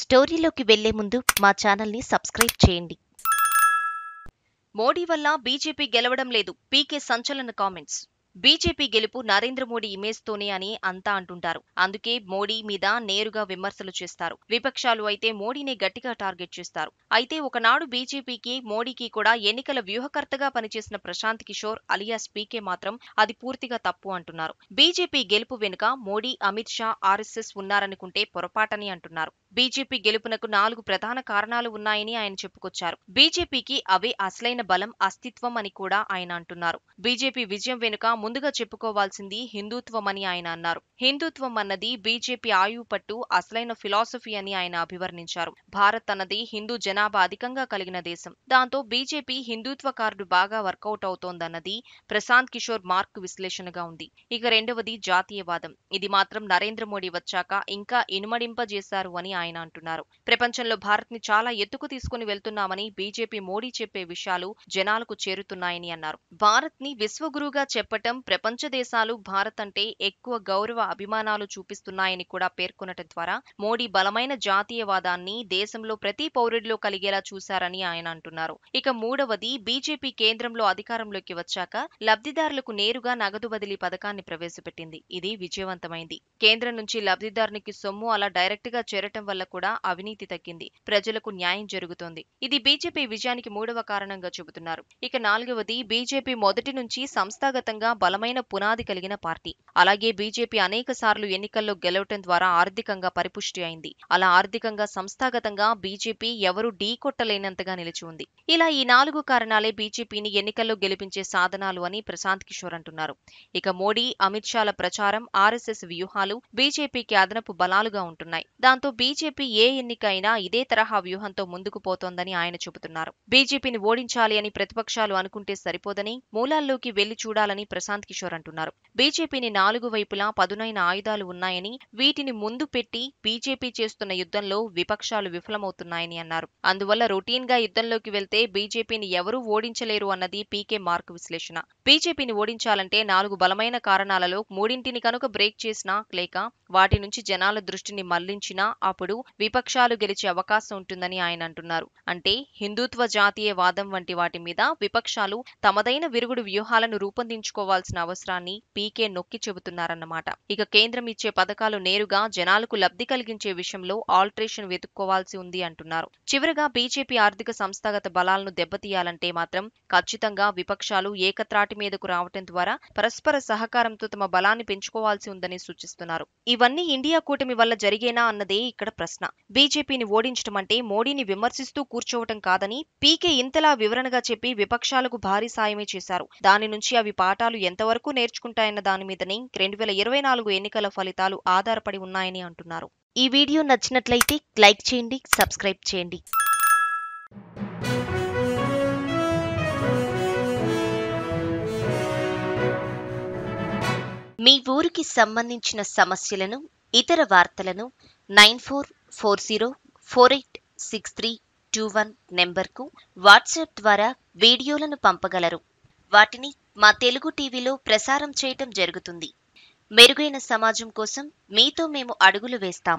స్టోరీలోకి వెళ్లే ముందు మా ఛానల్ని సబ్స్క్రైబ్ చేయండి మోడీ వల్ల బీజేపీ గెలవడం లేదు పీకే సంచలన కామెంట్స్ బీజేపీ గెలుపు నరేంద్ర మోడీ ఇమేజ్ తోనే అని అంతా అంటుంటారు అందుకే మోడీ మీద నేరుగా విమర్శలు చేస్తారు విపక్షాలు అయితే మోడీనే గట్టిగా టార్గెట్ చేస్తారు అయితే ఒకనాడు బీజేపీకి మోడీకి కూడా ఎన్నికల వ్యూహకర్తగా పనిచేసిన ప్రశాంత్ కిషోర్ అలియాస్ పీకే మాత్రం అది పూర్తిగా తప్పు అంటున్నారు బీజేపీ గెలుపు వెనుక మోడీ అమిత్ షా ఆర్ఎస్ఎస్ ఉన్నారనుకుంటే పొరపాటని అంటున్నారు బీజేపీ గెలుపునకు నాలుగు ప్రధాన కారణాలు ఉన్నాయని ఆయన చెప్పుకొచ్చారు బీజేపీకి అవే అసలైన బలం అస్తిత్వం అని కూడా ఆయన అంటున్నారు బీజేపీ విజయం వెనుక ముందుగా చెప్పుకోవాల్సింది హిందుత్వం అని ఆయన అన్నారు హిందుత్వం అన్నది బీజేపీ ఆయువు పట్టు అసలైన ఫిలాసఫీ అని ఆయన అభివర్ణించారు భారత్ అన్నది హిందూ జనాభా అధికంగా కలిగిన దేశం దాంతో బీజేపీ హిందుత్వ కార్డు బాగా వర్కౌట్ అవుతోందన్నది ప్రశాంత్ కిషోర్ మార్క్ విశ్లేషణగా ఉంది ఇక రెండవది జాతీయవాదం ఇది మాత్రం నరేంద్ర మోడీ వచ్చాక ఇంకా ఇనుమడింపజేశారు అని ఆయన ఆయన అంటున్నారు ప్రపంచంలో భారత్ ని చాలా ఎత్తుకు తీసుకుని వెళ్తున్నామని బీజేపీ మోడీ చెప్పే విషయాలు జనాలకు చేరుతున్నాయని అన్నారు భారత్ ని విశ్వగురుగా చెప్పటం ప్రపంచ దేశాలు భారత్ అంటే ఎక్కువ గౌరవ అభిమానాలు చూపిస్తున్నాయని కూడా పేర్కొనటం ద్వారా మోడీ బలమైన జాతీయవాదాన్ని దేశంలో ప్రతి పౌరుడిలో కలిగేలా చూశారని ఆయన అంటున్నారు ఇక మూడవది బీజేపీ కేంద్రంలో అధికారంలోకి వచ్చాక లబ్ధిదారులకు నేరుగా నగదు బదిలీ పథకాన్ని ప్రవేశపెట్టింది ఇది విజయవంతమైంది కేంద్రం నుంచి లబ్ధిదారునికి సొమ్ము అలా డైరెక్ట్ గా చేరటం వల్ల వల్ల కూడా అవినీతి తగ్గింది ప్రజలకు న్యాయం జరుగుతోంది ఇది బీజేపీ విజయానికి మూడవ కారణంగా చెబుతున్నారు ఇక నాలుగవది బీజేపీ మొదటి నుంచి సంస్థాగతంగా బలమైన పునాది కలిగిన పార్టీ అలాగే బీజేపీ అనేక సార్లు ఎన్నికల్లో గెలవటం ద్వారా ఆర్థికంగా పరిపుష్టి అయింది అలా ఆర్థికంగా సంస్థాగతంగా బీజేపీ ఎవరూ కొట్టలేనంతగా నిలిచి ఉంది ఇలా ఈ నాలుగు కారణాలే బీజేపీని ఎన్నికల్లో గెలిపించే సాధనాలు అని ప్రశాంత్ కిషోర్ అంటున్నారు ఇక మోడీ అమిత్ షాల ప్రచారం ఆర్ఎస్ఎస్ వ్యూహాలు బీజేపీకి అదనపు బలాలుగా ఉంటున్నాయి దాంతో బీజేపీ బీజేపీ ఏ ఎన్నికైనా ఇదే తరహా వ్యూహంతో ముందుకు పోతోందని ఆయన చెబుతున్నారు బీజేపీని ఓడించాలి అని ప్రతిపక్షాలు అనుకుంటే సరిపోదని మూలాల్లోకి వెళ్లి చూడాలని ప్రశాంత్ కిషోర్ అంటున్నారు బీజేపీని నాలుగు వైపులా పదునైన ఆయుధాలు ఉన్నాయని వీటిని ముందు పెట్టి బీజేపీ చేస్తున్న యుద్ధంలో విపక్షాలు విఫలమవుతున్నాయని అన్నారు అందువల్ల రొటీన్ గా యుద్ధంలోకి వెళ్తే బీజేపీని ఎవరూ ఓడించలేరు అన్నది పీకే మార్క్ విశ్లేషణ బీజేపీని ఓడించాలంటే నాలుగు బలమైన కారణాలలో మూడింటిని కనుక బ్రేక్ చేసినా లేక వాటి నుంచి జనాల దృష్టిని మళ్లించినా అప్పుడు ఉన్నప్పుడు విపక్షాలు గెలిచే అవకాశం ఉంటుందని ఆయన అంటున్నారు అంటే హిందుత్వ వాదం వంటి వాటి మీద విపక్షాలు తమదైన విరుగుడు వ్యూహాలను రూపొందించుకోవాల్సిన అవసరాన్ని పీకే నొక్కి చెబుతున్నారన్నమాట ఇక కేంద్రం ఇచ్చే పథకాలు నేరుగా జనాలకు లబ్ధి కలిగించే విషయంలో ఆల్టరేషన్ వెతుక్కోవాల్సి ఉంది అంటున్నారు చివరగా బీజేపీ ఆర్థిక సంస్థాగత బలాలను దెబ్బతీయాలంటే మాత్రం ఖచ్చితంగా విపక్షాలు ఏకత్రాటి మీదకు రావటం ద్వారా పరస్పర సహకారంతో తమ బలాన్ని పెంచుకోవాల్సి ఉందని సూచిస్తున్నారు ఇవన్నీ ఇండియా కూటమి వల్ల జరిగేనా అన్నదే ఇక్కడ ప్రశ్న బీజేపీని ఓడించటమంటే మోడీని విమర్శిస్తూ కూర్చోవటం కాదని పీకే ఇంతలా వివరణగా చెప్పి విపక్షాలకు భారీ సాయమే చేశారు దాని నుంచి అవి పాఠాలు ఎంతవరకు నేర్చుకుంటాయన్న దాని మీదనే రెండు వేల ఇరవై నాలుగు ఎన్నికల ఫలితాలు ఆధారపడి ఉన్నాయని అంటున్నారు ఈ వీడియో నచ్చినట్లయితే లైక్ చేయండి సబ్స్క్రైబ్ చేయండి మీ ఊరికి సంబంధించిన సమస్యలను ఇతర వార్తలను nine four four zero four eight six three two one నెంబర్కు వాట్సాప్ ద్వారా వీడియోలను పంపగలరు వాటిని మా తెలుగు టీవీలో ప్రసారం చేయటం జరుగుతుంది మెరుగైన సమాజం కోసం మీతో మేము అడుగులు వేస్తాం